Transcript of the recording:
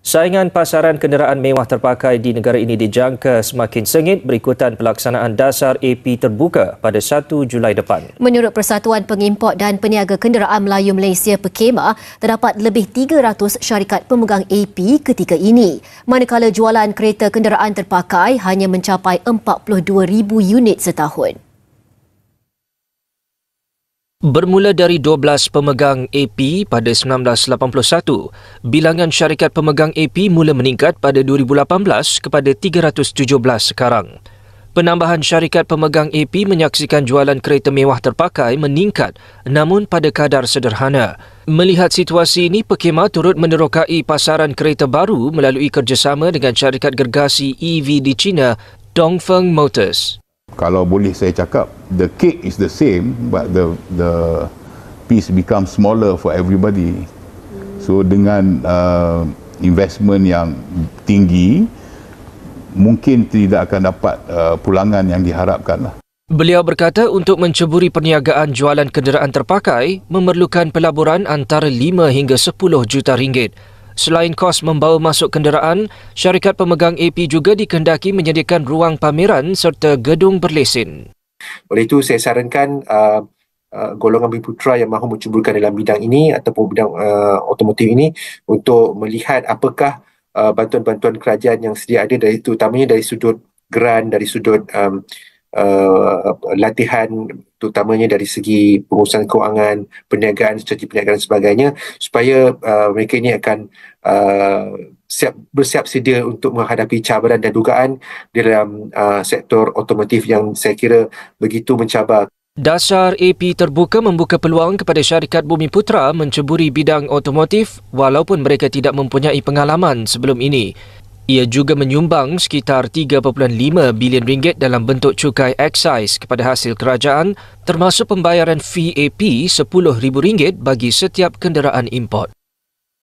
Saingan pasaran kenderaan mewah terpakai di negara ini dijangka semakin sengit berikutan pelaksanaan dasar AP terbuka pada 1 Julai depan. Menurut Persatuan Pengimport dan Peniaga Kenderaan Melayu Malaysia PeKema, terdapat lebih 300 syarikat pemegang AP ketika ini. Manakala jualan kereta kenderaan terpakai hanya mencapai 42,000 unit setahun. Bermula dari 12 pemegang AP pada 1981, bilangan syarikat pemegang AP mula meningkat pada 2018 kepada 317 sekarang. Penambahan syarikat pemegang AP menyaksikan jualan kereta mewah terpakai meningkat namun pada kadar sederhana. Melihat situasi ini, Pekema turut menerokai pasaran kereta baru melalui kerjasama dengan syarikat gergasi EV di China, Dongfeng Motors kalau boleh saya cakap the cake is the same but the the piece become smaller for everybody so dengan uh, investment yang tinggi mungkin tidak akan dapat uh, pulangan yang diharapkan lah. Beliau berkata untuk menceburi perniagaan jualan kenderaan terpakai memerlukan pelaburan antara 5 hingga 10 juta ringgit. Selain kos membawa masuk kenderaan, syarikat pemegang AP juga dikendaki menyediakan ruang pameran serta gedung berlesen. Oleh itu, saya sarankan uh, uh, golongan Biputra yang mahu mencuburkan dalam bidang ini ataupun bidang uh, otomotif ini untuk melihat apakah uh, bantuan-bantuan kerajaan yang sedia ada dari itu, utamanya dari sudut geran, dari sudut um, uh, uh, latihan terutamanya dari segi pengurusan kewangan, perniagaan, strategi perniagaan dan sebagainya supaya uh, mereka ini akan uh, siap bersiap sedia untuk menghadapi cabaran dan dugaan dalam uh, sektor otomotif yang saya kira begitu mencabar. Dasar AP terbuka membuka peluang kepada syarikat Bumi Putra menceburi bidang otomotif walaupun mereka tidak mempunyai pengalaman sebelum ini. Ia juga menyumbang sekitar 3.5 bilion ringgit dalam bentuk cukai excise kepada hasil kerajaan termasuk pembayaran VAP rm ringgit bagi setiap kenderaan import.